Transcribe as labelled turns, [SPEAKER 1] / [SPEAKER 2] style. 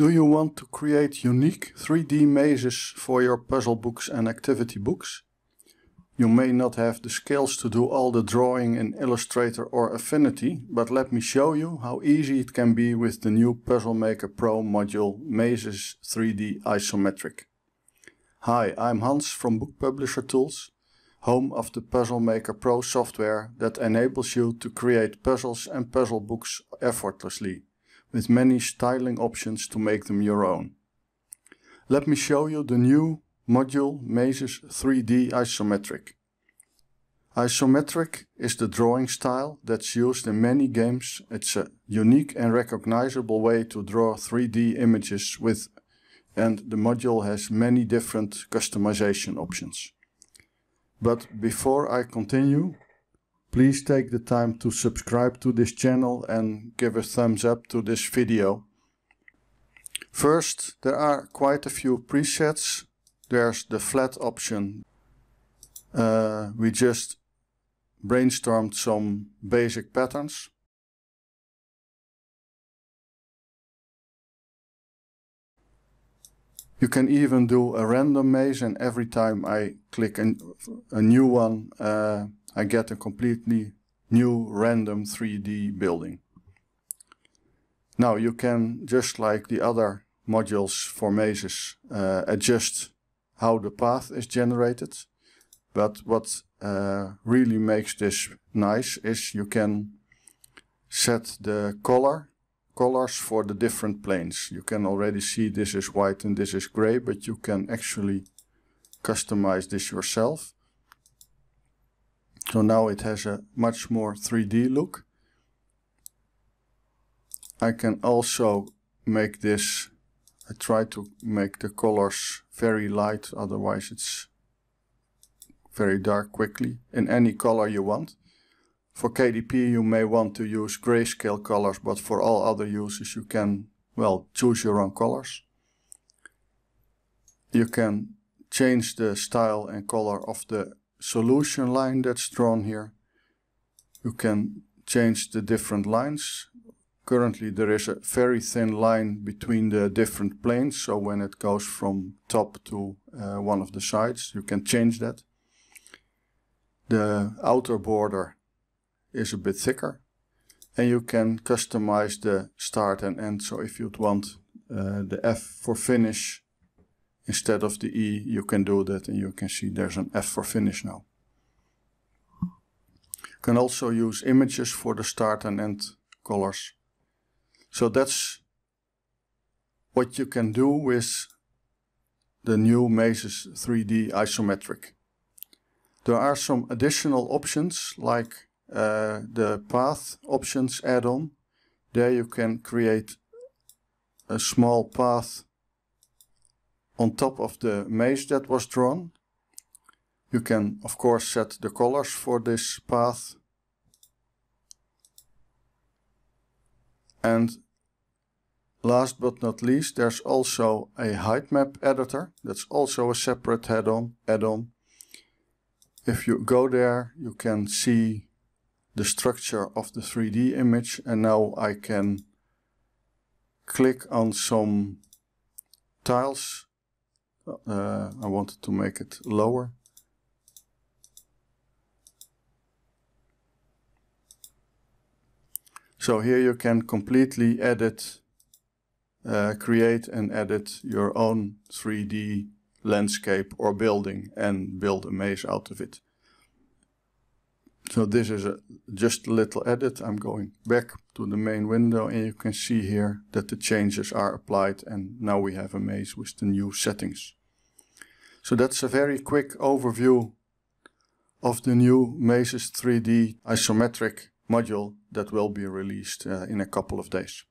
[SPEAKER 1] Do you want to create unique 3D mazes for your puzzle books and activity books? You may not have the skills to do all the drawing in Illustrator or Affinity, but let me show you how easy it can be with the new Puzzle Maker Pro module Mazes 3D Isometric. Hi, I'm Hans from Book Publisher Tools, home of the Puzzle Maker Pro software that enables you to create puzzles and puzzle books effortlessly with many styling options to make them your own. Let me show you the new module Mazes 3D Isometric. Isometric is the drawing style that's used in many games. It's a unique and recognizable way to draw 3D images with and the module has many different customization options. But before I continue, Please take the time to subscribe to this channel and give a thumbs up to this video. First, there are quite a few presets. There's the flat option. Uh, we just brainstormed some basic patterns. You can even do a random maze and every time I click a, new one, uh, I get a completely new random 3D building. Now you can, just like the other modules for mazes, uh, adjust how the path is generated. But what uh, really makes this nice is you can set the color colors for the different planes. You can already see this is white and this is gray, but you can actually customize this yourself. So now it has a much more 3D look. I can also make this, I try to make the colors very light, otherwise it's very dark quickly, in any color you want. For KDP you may want to use grayscale colors, but for all other uses you can, well, choose your own colors. You can change the style and color of the solution line that's drawn here. You can change the different lines. Currently there is a very thin line between the different planes, so when it goes from top to uh, one of the sides, you can change that. The outer border is a bit thicker, and you can customize the start and end. So if you'd want uh, the F for finish instead of the E, you can do that and you can see there's an F for finish now. You can also use images for the start and end colors. So that's what you can do with the new Mazes 3D isometric. There are some additional options like uh, the path options add-on. There you can create a small path on top of the maze that was drawn. You can of course set the colors for this path. And last but not least there's also a height map editor. That's also a separate add-on. Add -on. If you go there you can see the structure of the 3D image and now I can click on some tiles uh, I wanted to make it lower. So here you can completely edit, uh, create and edit your own 3D landscape or building and build a maze out of it. So this is a, just a little edit. I'm going back to the main window and you can see here that the changes are applied and now we have a maze with the new settings. So that's a very quick overview of the new Mesos 3D isometric module that will be released uh, in a couple of days.